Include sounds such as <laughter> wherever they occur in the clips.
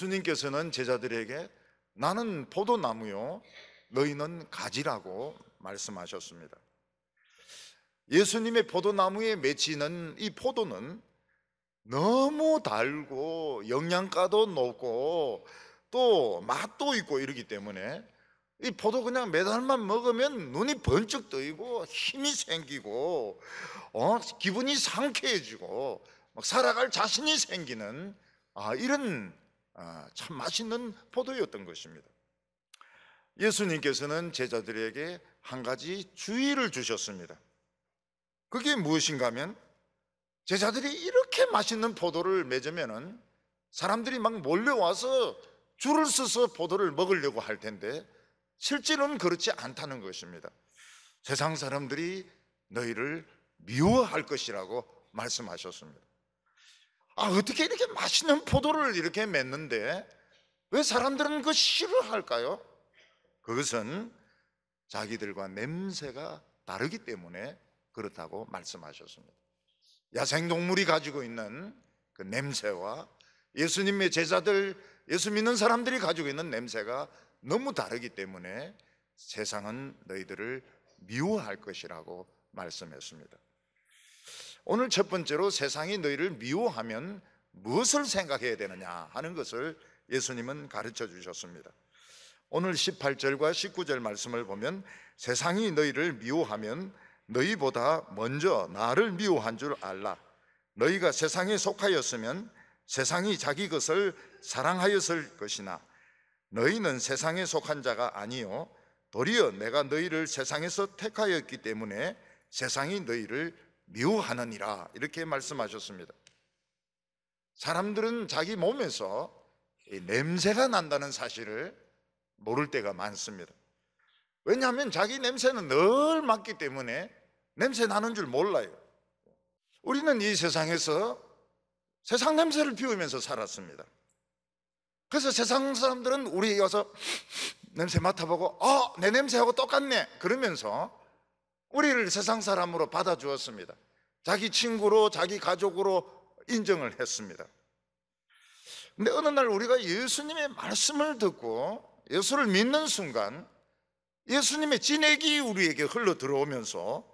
예수님께서는 제자들에게 나는 포도나무요, 너희는 가지라고 말씀하셨습니다. 예수님의 포도나무에 맺히는 이 포도는 너무 달고 영양가도 높고 또 맛도 있고 이러기 때문에 이 포도 그냥 매달만 먹으면 눈이 번쩍 뜨이고 힘이 생기고 어 기분이 상쾌해지고 살아갈 자신이 생기는 아 이런 아, 참 맛있는 포도였던 것입니다. 예수님께서는 제자들에게 한 가지 주의를 주셨습니다. 그게 무엇인가 하면 제자들이 이렇게 맛있는 포도를 맺으면은 사람들이 막 몰려와서 줄을 서서 포도를 먹으려고 할 텐데 실제는 그렇지 않다는 것입니다. 세상 사람들이 너희를 미워할 것이라고 말씀하셨습니다. 아, 어떻게 이렇게 맛있는 포도를 이렇게 맺는데 왜 사람들은 그 싫어할까요? 그것은 자기들과 냄새가 다르기 때문에 그렇다고 말씀하셨습니다. 야생동물이 가지고 있는 그 냄새와 예수님의 제자들, 예수 믿는 사람들이 가지고 있는 냄새가 너무 다르기 때문에 세상은 너희들을 미워할 것이라고 말씀했습니다. 오늘 첫 번째로 세상이 너희를 미워하면 무엇을 생각해야 되느냐 하는 것을 예수님은 가르쳐 주셨습니다. 오늘 18절과 19절 말씀을 보면 세상이 너희를 미워하면 너희보다 먼저 나를 미워한 줄 알라. 너희가 세상에 속하였으면 세상이 자기 것을 사랑하였을 것이나 너희는 세상에 속한 자가 아니요 도리어 내가 너희를 세상에서 택하였기 때문에 세상이 너희를 미워하느니라 이렇게 말씀하셨습니다. 사람들은 자기 몸에서 냄새가 난다는 사실을 모를 때가 많습니다. 왜냐하면 자기 냄새는 늘 맡기 때문에 냄새 나는 줄 몰라요. 우리는 이 세상에서 세상 냄새를 피우면서 살았습니다. 그래서 세상 사람들은 우리 와서 <sniffs> 냄새 맡아보고, 어, 내 냄새하고 똑같네. 그러면서 우리를 세상 사람으로 받아주었습니다. 자기 친구로 자기 가족으로 인정을 했습니다. 근데 어느 날 우리가 예수님의 말씀을 듣고 예수를 믿는 순간 예수님의 진액이 우리에게 흘러 들어오면서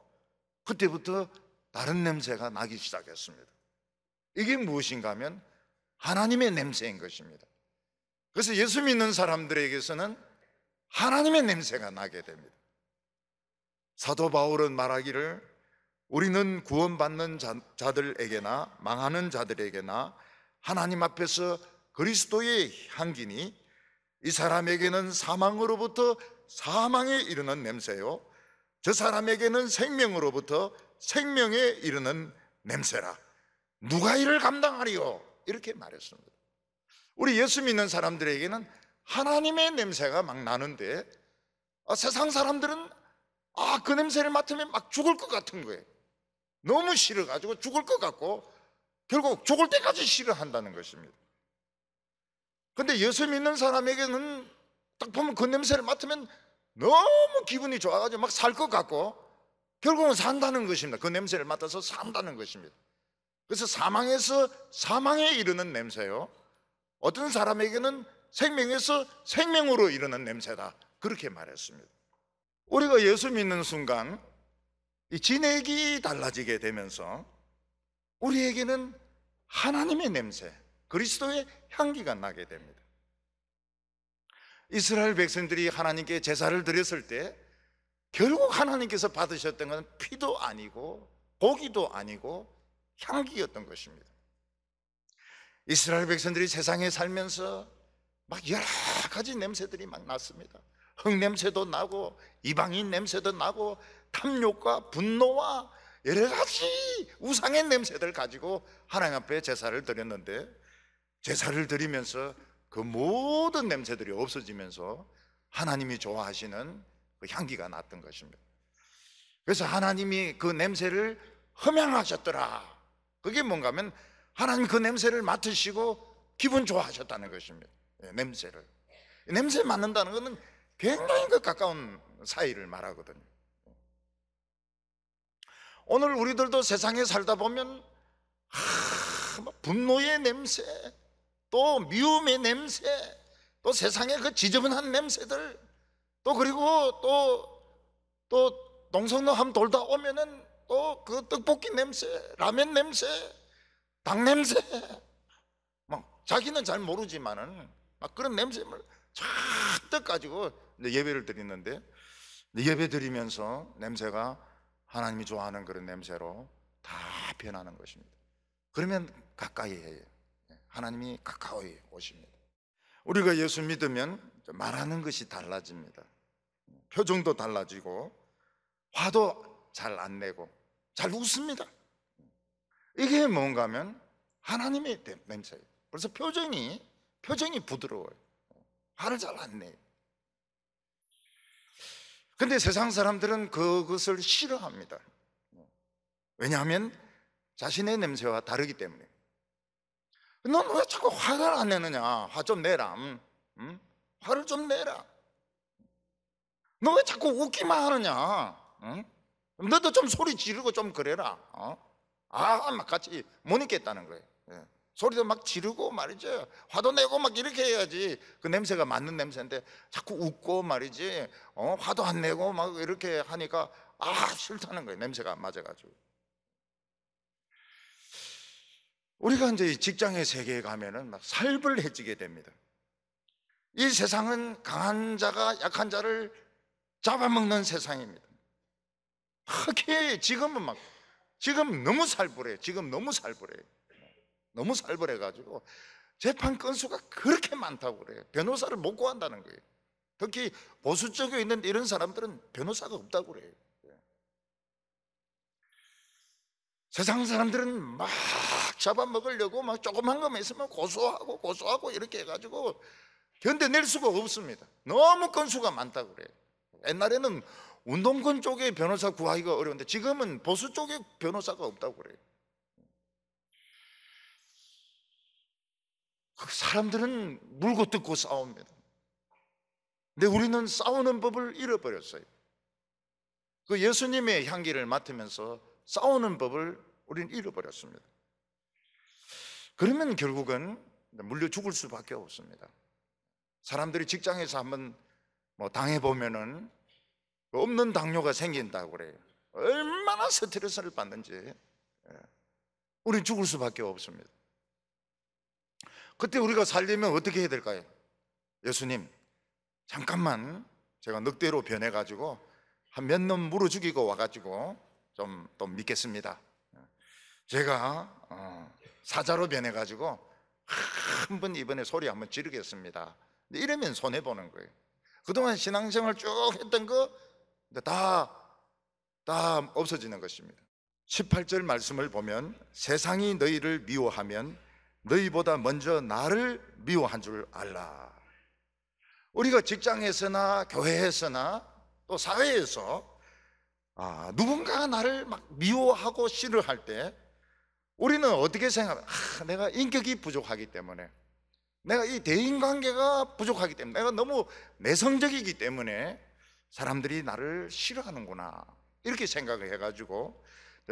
그때부터 다른 냄새가 나기 시작했습니다. 이게 무엇인가 하면 하나님의 냄새인 것입니다. 그래서 예수 믿는 사람들에게서는 하나님의 냄새가 나게 됩니다. 사도 바울은 말하기를 우리는 구원받는 자들에게나 망하는 자들에게나 하나님 앞에서 그리스도의 향기니 이 사람에게는 사망으로부터 사망에 이르는 냄새요 저 사람에게는 생명으로부터 생명에 이르는 냄새라 누가 이를 감당하리요 이렇게 말했습니다 우리 예수 믿는 사람들에게는 하나님의 냄새가 막 나는데 아, 세상 사람들은 아, 그 냄새를 맡으면 막 죽을 것 같은 거예요. 너무 싫어가지고 죽을 것 같고 결국 죽을 때까지 싫어한다는 것입니다. 근데 예수 믿는 사람에게는 딱 보면 그 냄새를 맡으면 너무 기분이 좋아가지고 막 살 것 같고 결국은 산다는 것입니다. 그 냄새를 맡아서 산다는 것입니다. 그래서 사망에서 사망에 이르는 냄새요. 어떤 사람에게는 생명에서 생명으로 이르는 냄새다. 그렇게 말했습니다. 우리가 예수 믿는 순간 이 진액이 달라지게 되면서 우리에게는 하나님의 냄새, 그리스도의 향기가 나게 됩니다. 이스라엘 백성들이 하나님께 제사를 드렸을 때 결국 하나님께서 받으셨던 건 피도 아니고 고기도 아니고 향기였던 것입니다. 이스라엘 백성들이 세상에 살면서 막 여러 가지 냄새들이 막 났습니다. 흙냄새도 나고 이방인 냄새도 나고 탐욕과 분노와 여러 가지 우상의 냄새들 가지고 하나님 앞에 제사를 드렸는데 제사를 드리면서 그 모든 냄새들이 없어지면서 하나님이 좋아하시는 그 향기가 났던 것입니다. 그래서 하나님이 그 냄새를 허명하셨더라 그게 뭔가 하면 하나님 그 냄새를 맡으시고 기분 좋아하셨다는 것입니다. 예, 냄새를. 냄새 맡는다는 것은 굉장히 그 가까운 사이를 말하거든요. 오늘 우리들도 세상에 살다 보면 하, 뭐 분노의 냄새, 또 미움의 냄새, 또 세상의 그 지저분한 냄새들, 또 그리고 또또 농성로함 돌다 오면은 또 그 떡볶이 냄새, 라면 냄새, 닭 냄새, 막 자기는 잘 모르지만은 막 그런 냄새를 참 가득 가지고 예배를 드리는데 예배 드리면서 냄새가 하나님이 좋아하는 그런 냄새로 다 변하는 것입니다. 그러면 가까이 해요. 예, 하나님이 가까이 오십니다. 우리가 예수 믿으면 말하는 것이 달라집니다. 표정도 달라지고 화도 잘 안 내고 잘 웃습니다. 이게 뭔가 면 하나님의 냄새예요. 그래서 표정이 표정이 부드러워요. 화를 잘 안 내요. 근데 세상 사람들은 그것을 싫어합니다. 왜냐하면 자신의 냄새와 다르기 때문에. 넌왜 자꾸 화를 안 내느냐? 화 좀 내라. 응? 화를 좀 내라. 너 왜 자꾸 웃기만 하느냐? 응? 너도 좀 소리 지르고 좀 그래라. 어? 아, 막 같이 못 있겠다는 거예요. 예. 소리도 막 지르고 말이죠. 화도 내고 막 이렇게 해야지. 그 냄새가 맞는 냄새인데 자꾸 웃고 말이지. 어, 화도 안 내고 막 이렇게 하니까 아, 싫다는 거예요. 냄새가 안 맞아가지고. 우리가 이제 직장의 세계에 가면은 막 살벌해지게 됩니다. 이 세상은 강한 자가 약한 자를 잡아먹는 세상입니다. 하게 지금은 막 지금 너무 살벌해. 지금 너무 살벌해. 너무 살벌해가지고 재판 건수가 그렇게 많다고 그래요. 변호사를 못 구한다는 거예요. 특히 보수 쪽에 있는 이런 사람들은 변호사가 없다고 그래요. 예. 세상 사람들은 막 잡아먹으려고 막 조그만 거만 있으면 고소하고 고소하고 이렇게 해가지고 견뎌낼 수가 없습니다. 너무 건수가 많다고 그래요. 옛날에는 운동권 쪽에 변호사 구하기가 어려운데 지금은 보수 쪽에 변호사가 없다고 그래요. 그 사람들은 물고 뜯고 싸웁니다. 근데 우리는 싸우는 법을 잃어버렸어요. 그 예수님의 향기를 맡으면서 싸우는 법을 우리는 잃어버렸습니다. 그러면 결국은 물려 죽을 수밖에 없습니다. 사람들이 직장에서 한번 뭐 당해보면은 그 없는 당뇨가 생긴다고 그래요. 얼마나 스트레스를 받는지. 예. 우린 죽을 수밖에 없습니다. 그때 우리가 살려면 어떻게 해야 될까요? 예수님, 잠깐만 제가 늑대로 변해가지고 한 몇 놈 물어 죽이고 와가지고 좀 또 믿겠습니다. 제가 어, 사자로 변해가지고 한 번 이번에 소리 한번 지르겠습니다. 이러면 손해 보는 거예요. 그동안 신앙생활 쭉 했던 거 다 다 없어지는 것입니다. 18절 말씀을 보면 세상이 너희를 미워하면 너희보다 먼저 나를 미워한 줄 알라. 우리가 직장에서나 교회에서나 또 사회에서 아, 누군가가 나를 막 미워하고 싫어할 때 우리는 어떻게 생각해? 아, 내가 인격이 부족하기 때문에 내가 이 대인 관계가 부족하기 때문에 내가 너무 내성적이기 때문에 사람들이 나를 싫어하는구나. 이렇게 생각을 해가지고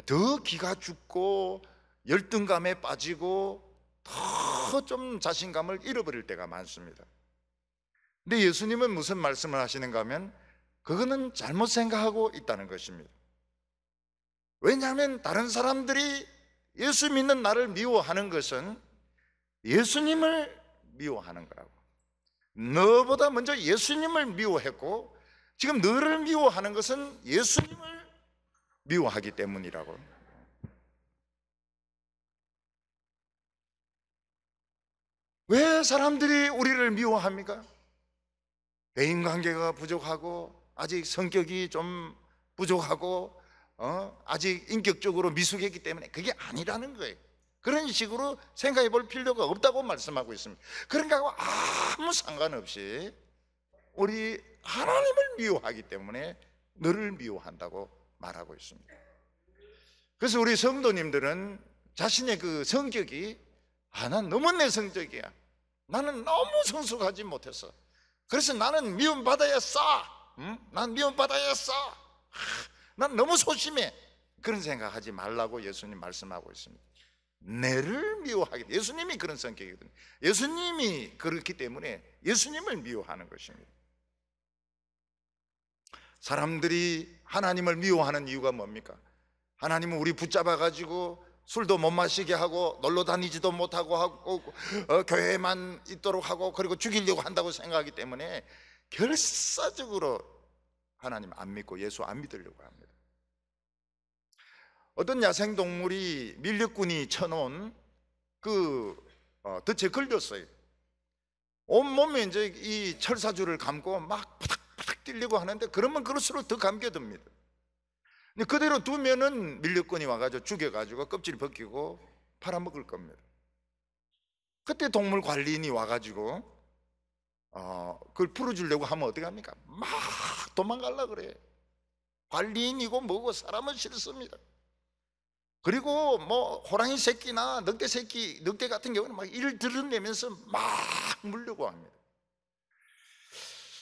더 기가 죽고 열등감에 빠지고 더좀 자신감을 잃어버릴 때가 많습니다. 근데 예수님은 무슨 말씀을 하시는가 하면 그거는 잘못 생각하고 있다는 것입니다. 왜냐하면 다른 사람들이 예수 믿는 나를 미워하는 것은 예수님을 미워하는 거라고. 너보다 먼저 예수님을 미워했고 지금 너를 미워하는 것은 예수님을 미워하기 때문이라고. 왜 사람들이 우리를 미워합니까? 대인 관계가 부족하고 아직 성격이 좀 부족하고 어? 아직 인격적으로 미숙했기 때문에 그게 아니라는 거예요. 그런 식으로 생각해 볼 필요가 없다고 말씀하고 있습니다. 그러니까 아무 상관없이 우리 하나님을 미워하기 때문에 너를 미워한다고 말하고 있습니다. 그래서 우리 성도님들은 자신의 그 성격이 아, 난 너무 내성적이야. 나는 너무 성숙하지 못했어 그래서 나는 미움받아야 싸. 응? 난 미움받아야 싸. 아, 난 너무 소심해. 그런 생각하지 말라고 예수님 말씀하고 있습니다. 내를 미워하게. 예수님이 그런 성격이거든요. 예수님이 그렇기 때문에 예수님을 미워하는 것입니다. 사람들이 하나님을 미워하는 이유가 뭡니까? 하나님은 우리 붙잡아가지고 술도 못 마시게 하고 놀러 다니지도 못하고 하고 어, 교회만 있도록 하고 그리고 죽이려고 한다고 생각하기 때문에 결사적으로 하나님 안 믿고 예수 안 믿으려고 합니다. 어떤 야생 동물이 밀렵꾼이 쳐놓은 그 어, 덫에 걸렸어요. 온 몸에 이제 이 철사줄을 감고 막 파닥파닥 뛰려고 하는데 그러면 그럴수록 더 감겨듭니다. 그대로 두면은 밀렵꾼이 와가지고 죽여가지고 껍질 벗기고 팔아먹을 겁니다. 그때 동물 관리인이 와가지고 어, 그걸 풀어주려고 하면 어떻게 합니까? 막 도망갈라 그래. 관리인이고 뭐고 사람은 싫습니다. 그리고 뭐 호랑이 새끼나 늑대 새끼, 늑대 같은 경우는 막일 들어내면서 막 물려고 합니다.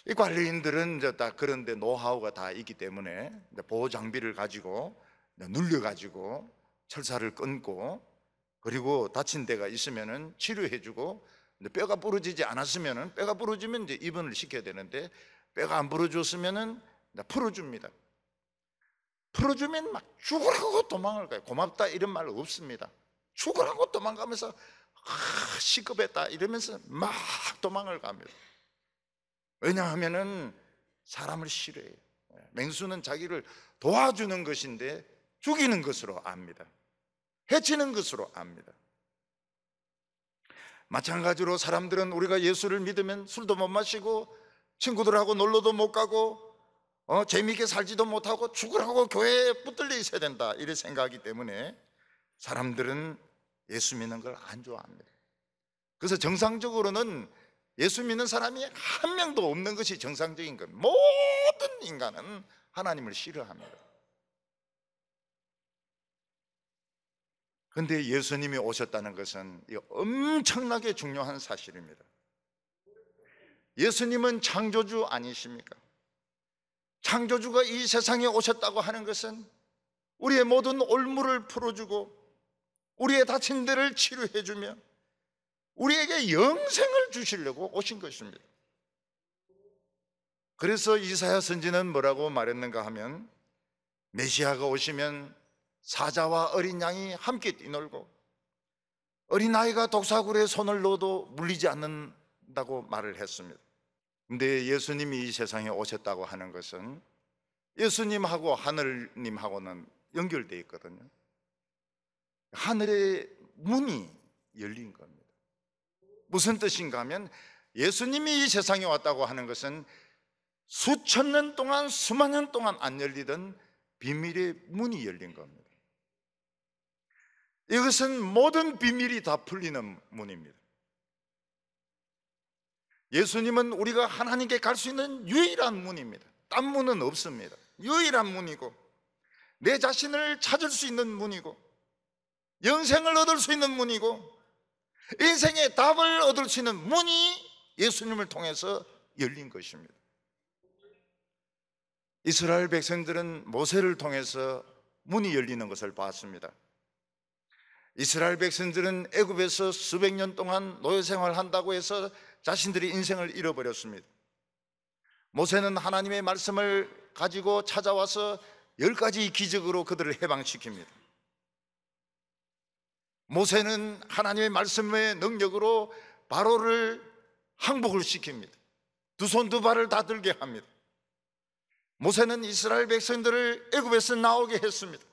이 관리인들은 이제 딱 그런데 노하우가 다 있기 때문에 보호 장비를 가지고 눌려 가지고 철사를 끊고 그리고 다친 데가 있으면은 치료해주고 뼈가 부러지지 않았으면은 뼈가 부러지면 이제 입원을 시켜야 되는데 뼈가 안 부러졌으면은 풀어줍니다. 풀어주면 막 죽으라고 도망을 가요. 고맙다 이런 말 없습니다. 죽으라고 도망가면서 아, 시급했다 이러면서 막 도망을 갑니다. 왜냐하면은 사람을 싫어해요. 맹수는 자기를 도와주는 것인데 죽이는 것으로 압니다. 해치는 것으로 압니다. 마찬가지로 사람들은 우리가 예수를 믿으면 술도 못 마시고 친구들하고 놀러도 못 가고 어, 재미있게 살지도 못하고 죽으라고 교회에 붙들려 있어야 된다 이런 생각이기 때문에 사람들은 예수 믿는 걸 안 좋아합니다 그래서 정상적으로는 예수 믿는 사람이 한 명도 없는 것이 정상적인 것. 모든 인간은 하나님을 싫어합니다. 그런데 예수님이 오셨다는 것은 엄청나게 중요한 사실입니다. 예수님은 창조주 아니십니까? 창조주가 이 세상에 오셨다고 하는 것은 우리의 모든 올무를 풀어주고 우리의 다친 데를 치료해주며 우리에게 영생을 주시려고 오신 것입니다. 그래서 이사야 선지는 뭐라고 말했는가 하면 메시아가 오시면 사자와 어린 양이 함께 뛰놀고 어린아이가 독사굴에 손을 넣어도 물리지 않는다고 말을 했습니다. 근데 예수님이 이 세상에 오셨다고 하는 것은 예수님하고 하늘님하고는 연결되어 있거든요. 하늘의 문이 열린 겁니다. 무슨 뜻인가 하면 예수님이 이 세상에 왔다고 하는 것은 수천 년 동안 수만 년 동안 안 열리던 비밀의 문이 열린 겁니다. 이것은 모든 비밀이 다 풀리는 문입니다. 예수님은 우리가 하나님께 갈 수 있는 유일한 문입니다. 딴 문은 없습니다. 유일한 문이고 내 자신을 찾을 수 있는 문이고 영생을 얻을 수 있는 문이고 인생의 답을 얻을 수 있는 문이 예수님을 통해서 열린 것입니다. 이스라엘 백성들은 모세를 통해서 문이 열리는 것을 봤습니다. 이스라엘 백성들은 애굽에서 수백 년 동안 노예 생활을 한다고 해서 자신들이 인생을 잃어버렸습니다. 모세는 하나님의 말씀을 가지고 찾아와서 열 가지 기적으로 그들을 해방시킵니다. 모세는 하나님의 말씀의 능력으로 바로를 항복을 시킵니다. 두 손 두 발을 다 들게 합니다. 모세는 이스라엘 백성들을 애굽에서 나오게 했습니다.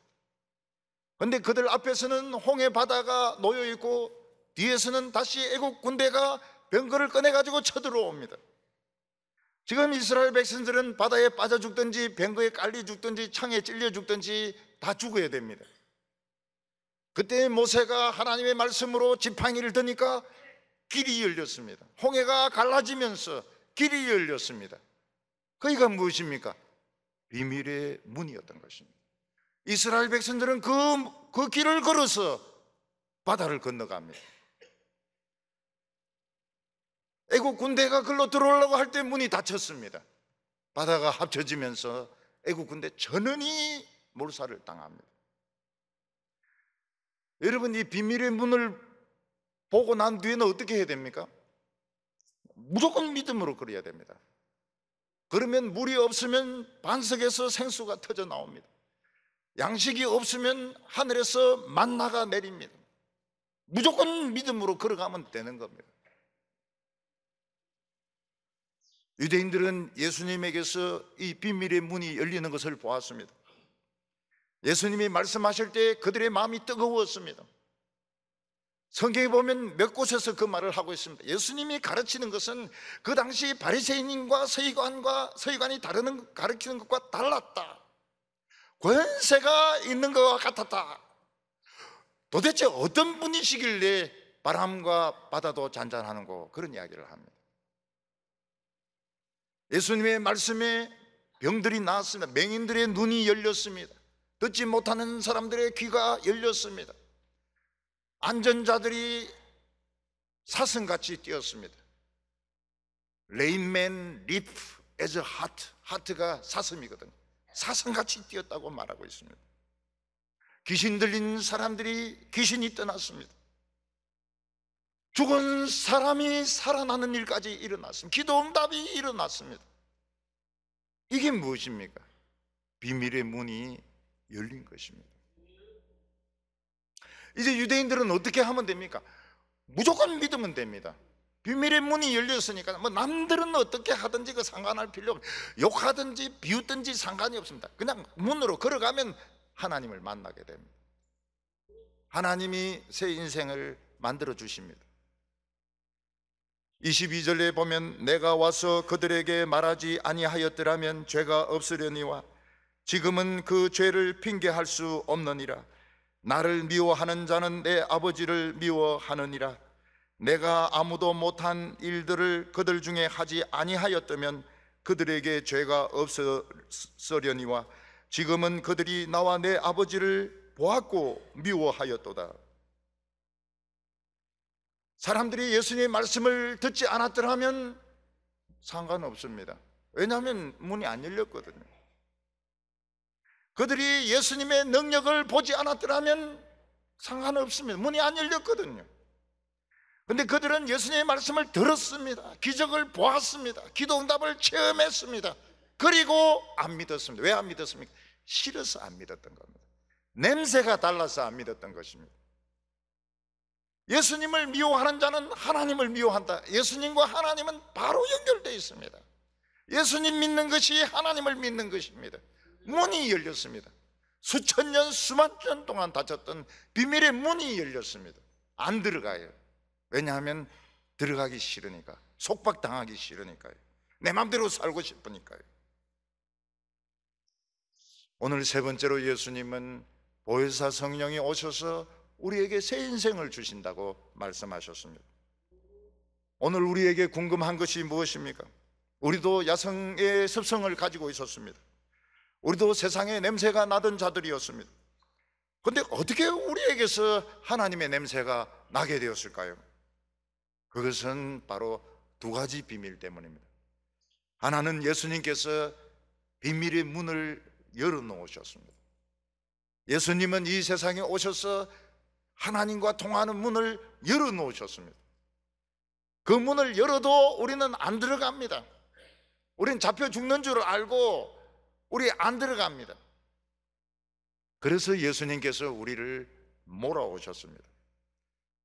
근데 그들 앞에서는 홍해 바다가 놓여 있고 뒤에서는 다시 애굽 군대가 병거를 꺼내 가지고 쳐들어옵니다. 지금 이스라엘 백성들은 바다에 빠져 죽든지 병거에 깔려 죽든지 창에 찔려 죽든지 다 죽어야 됩니다. 그때 모세가 하나님의 말씀으로 지팡이를 드니까 길이 열렸습니다. 홍해가 갈라지면서 길이 열렸습니다. 그이가 무엇입니까? 비밀의 문이었던 것입니다. 이스라엘 백성들은 그, 그 길을 걸어서 바다를 건너갑니다. 애국 군대가 글로 들어오려고 할 때 문이 닫혔습니다. 바다가 합쳐지면서 애국 군대 전원이 몰살을 당합니다. 여러분 이 비밀의 문을 보고 난 뒤에는 어떻게 해야 됩니까? 무조건 믿음으로 그려야 됩니다. 그러면 물이 없으면 반석에서 생수가 터져 나옵니다. 양식이 없으면 하늘에서 만나가 내립니다. 무조건 믿음으로 걸어가면 되는 겁니다. 유대인들은 예수님에게서 이 비밀의 문이 열리는 것을 보았습니다. 예수님이 말씀하실 때 그들의 마음이 뜨거웠습니다. 성경에 보면 몇 곳에서 그 말을 하고 있습니다. 예수님이 가르치는 것은 그 당시 바리새인과 서기관과 서기관이 다루 가르치는 것과 달랐다. 권세가 있는 것과 같았다. 도대체 어떤 분이시길래 바람과 바다도 잔잔하는고 그런 이야기를 합니다. 예수님의 말씀에 병들이 나았습니다. 맹인들의 눈이 열렸습니다. 듣지 못하는 사람들의 귀가 열렸습니다. 안전자들이 사슴같이 뛰었습니다. 레인맨 리프 에즈 하트 하트가 사슴이거든요. 사슴같이 뛰었다고 말하고 있습니다. 귀신 들린 사람들이 귀신이 떠났습니다. 죽은 사람이 살아나는 일까지 일어났습니다. 기도 응답이 일어났습니다. 이게 무엇입니까? 비밀의 문이 열린 것입니다. 이제 유대인들은 어떻게 하면 됩니까? 무조건 믿으면 됩니다. 비밀의 문이 열렸으니까 뭐 남들은 어떻게 하든지 그 상관할 필요 없 욕하든지 비웃든지 상관이 없습니다. 그냥 문으로 걸어가면 하나님을 만나게 됩니다. 하나님이 새 인생을 만들어 주십니다. 22절에 보면 내가 와서 그들에게 말하지 아니하였더라면 죄가 없으려니와 지금은 그 죄를 핑계할 수 없느니라. 나를 미워하는 자는 내 아버지를 미워하느니라. 내가 아무도 못한 일들을 그들 중에 하지 아니하였다면 그들에게 죄가 없으려니와 지금은 그들이 나와 내 아버지를 보았고 미워하였도다. 사람들이 예수님의 말씀을 듣지 않았더라면 상관없습니다. 왜냐하면 문이 안 열렸거든요. 그들이 예수님의 능력을 보지 않았더라면 상관없습니다. 문이 안 열렸거든요. 근데 그들은 예수님의 말씀을 들었습니다. 기적을 보았습니다. 기도 응답을 체험했습니다. 그리고 안 믿었습니다. 왜 안 믿었습니까? 싫어서 안 믿었던 겁니다. 냄새가 달라서 안 믿었던 것입니다. 예수님을 미워하는 자는 하나님을 미워한다. 예수님과 하나님은 바로 연결되어 있습니다. 예수님 믿는 것이 하나님을 믿는 것입니다. 문이 열렸습니다. 수천 년, 수만 년 동안 닫혔던 비밀의 문이 열렸습니다. 안 들어가요. 왜냐하면 들어가기 싫으니까. 속박당하기 싫으니까요. 내 마음대로 살고 싶으니까요. 오늘 세 번째로 예수님은 보혜사 성령이 오셔서 우리에게 새 인생을 주신다고 말씀하셨습니다. 오늘 우리에게 궁금한 것이 무엇입니까? 우리도 야성의 습성을 가지고 있었습니다. 우리도 세상에 냄새가 나던 자들이었습니다. 그런데 어떻게 우리에게서 하나님의 냄새가 나게 되었을까요? 그것은 바로 두 가지 비밀 때문입니다. 하나는 예수님께서 비밀의 문을 열어놓으셨습니다. 예수님은 이 세상에 오셔서 하나님과 통하는 문을 열어놓으셨습니다. 그 문을 열어도 우리는 안 들어갑니다. 우린 잡혀 죽는 줄 알고 우리 안 들어갑니다. 그래서 예수님께서 우리를 몰아오셨습니다.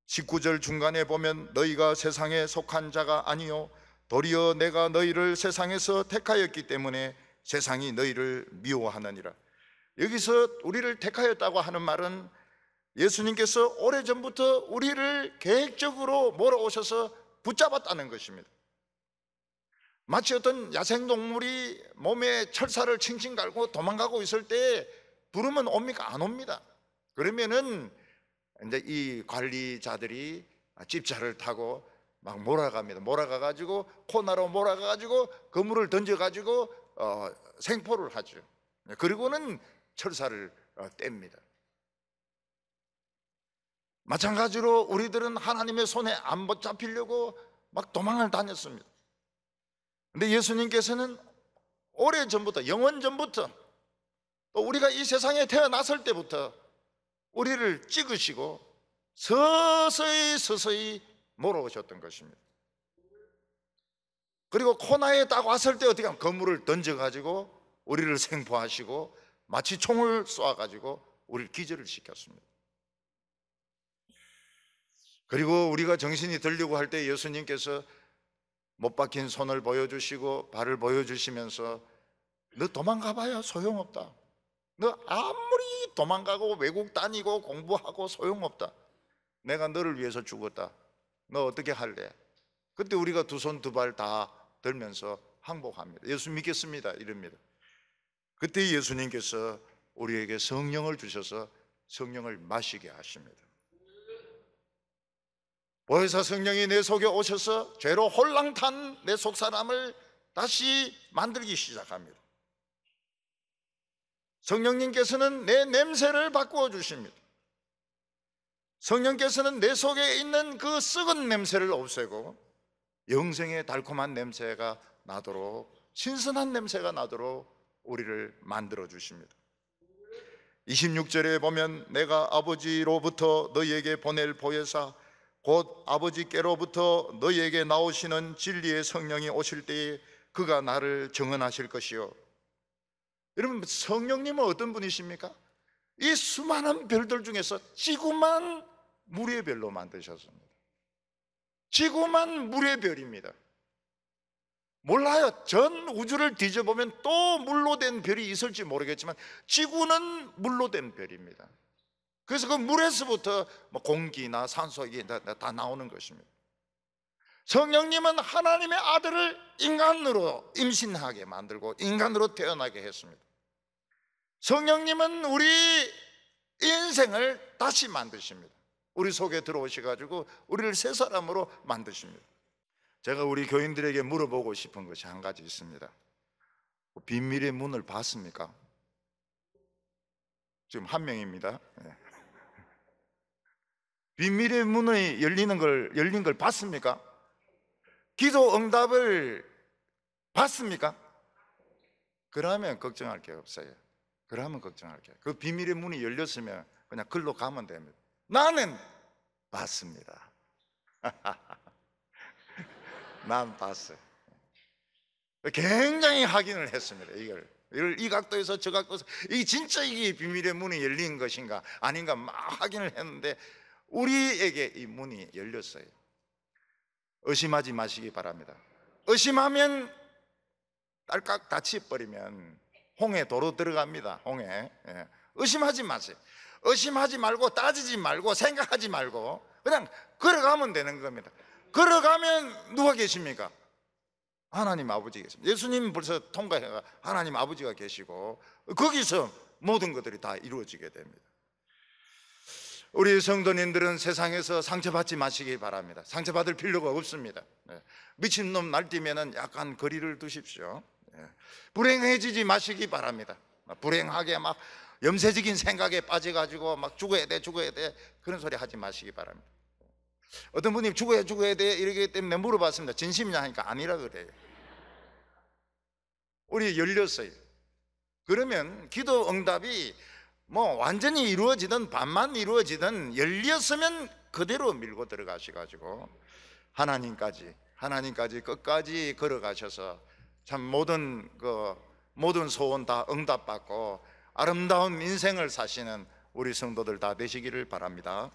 19절 중간에 보면 너희가 세상에 속한 자가 아니요 도리어 내가 너희를 세상에서 택하였기 때문에 세상이 너희를 미워하느니라. 여기서 우리를 택하였다고 하는 말은 예수님께서 오래전부터 우리를 계획적으로 몰아오셔서 붙잡았다는 것입니다. 마치 어떤 야생동물이 몸에 철사를 칭칭 갈고 도망가고 있을 때 부르면 옵니까? 안 옵니다. 그러면은 이제 이 관리자들이 집차를 타고 막 몰아갑니다. 몰아가가지고 코나로 몰아가가지고 그물을 던져가지고 어, 생포를 하죠. 그리고는 철사를 어, 뗍니다. 마찬가지로 우리들은 하나님의 손에 안 붙잡히려고 막 도망을 다녔습니다. 근데 예수님께서는 오래 전부터, 영원 전부터, 또 우리가 이 세상에 태어났을 때부터 우리를 찍으시고 서서히 서서히 몰아오셨던 것입니다. 그리고 코나에 딱 왔을 때 어떻게 하면 건물을 던져가지고 우리를 생포하시고 마치 총을 쏴가지고 우리를 기절을 시켰습니다. 그리고 우리가 정신이 들리고 할 때 예수님께서 못 박힌 손을 보여주시고 발을 보여주시면서 너 도망가 봐요 소용없다. 너 아무리 도망가고 외국 다니고 공부하고 소용없다. 내가 너를 위해서 죽었다. 너 어떻게 할래? 그때 우리가 두 손 두 발 다 들면서 항복합니다. 예수 믿겠습니다. 이럽니다. 그때 예수님께서 우리에게 성령을 주셔서 성령을 마시게 하십니다. 보혜사 성령이 내 속에 오셔서 죄로 홀랑탄 내 속 사람을 다시 만들기 시작합니다. 성령님께서는 내 냄새를 바꾸어 주십니다. 성령께서는 내 속에 있는 그 썩은 냄새를 없애고 영생의 달콤한 냄새가 나도록 신선한 냄새가 나도록 우리를 만들어 주십니다. 26절에 보면 내가 아버지로부터 너희에게 보낼 보혜사 곧 아버지께로부터 너희에게 나오시는 진리의 성령이 오실 때에 그가 나를 정언하실 것이요. 여러분 성령님은 어떤 분이십니까? 이 수많은 별들 중에서 지구만 물의 별로 만드셨습니다. 지구만 물의 별입니다. 몰라요. 전 우주를 뒤져보면 또 물로 된 별이 있을지 모르겠지만 지구는 물로 된 별입니다. 그래서 그 물에서부터 뭐 공기나 산소기 다, 다 나오는 것입니다. 성령님은 하나님의 아들을 인간으로 임신하게 만들고 인간으로 태어나게 했습니다. 성령님은 우리 인생을 다시 만드십니다. 우리 속에 들어오셔가지고 우리를 새 사람으로 만드십니다. 제가 우리 교인들에게 물어보고 싶은 것이 한 가지 있습니다. 뭐 비밀의 문을 봤습니까? 지금 한 명입니다. 네. 비밀의 문이 열리는 걸, 열린 걸 봤습니까? 기도 응답을 봤습니까? 그러면 걱정할 게 없어요. 그러면 걱정할 게. 그 비밀의 문이 열렸으면 그냥 글로 가면 됩니다. 나는 봤습니다. <laughs> 난 봤어요. 굉장히 확인을 했습니다. 이걸. 이걸 이 각도에서 저 각도에서 이 진짜 이게 비밀의 문이 열린 것인가 아닌가 막 확인을 했는데 우리에게 이 문이 열렸어요. 의심하지 마시기 바랍니다. 의심하면 딸깍 다치버리면 홍해 도로 들어갑니다. 홍해. 예. 의심하지 마세요. 의심하지 말고 따지지 말고 생각하지 말고 그냥 걸어가면 되는 겁니다. 걸어가면 누가 계십니까? 하나님 아버지 계십니다. 예수님 벌써 통과해가 하나님 아버지가 계시고 거기서 모든 것들이 다 이루어지게 됩니다. 우리 성도님들은 세상에서 상처받지 마시기 바랍니다. 상처받을 필요가 없습니다. 네. 미친놈 날뛰면 약간 거리를 두십시오. 네. 불행해지지 마시기 바랍니다. 불행하게 막 염세적인 생각에 빠져가지고 막 죽어야 돼, 죽어야 돼. 그런 소리 하지 마시기 바랍니다. 어떤 분이 죽어야 죽어야 돼. 이렇게 때문에 물어봤습니다. 진심이냐 하니까 아니라 그래요. 우리 열렸어요. 그러면 기도 응답이 뭐 완전히 이루어지든 반만 이루어지든 열렸으면 그대로 밀고 들어가셔가지고 하나님까지 하나님까지 끝까지 걸어가셔서 참 모든 그 모든 소원 다 응답받고 아름다운 인생을 사시는 우리 성도들 다 되시기를 바랍니다.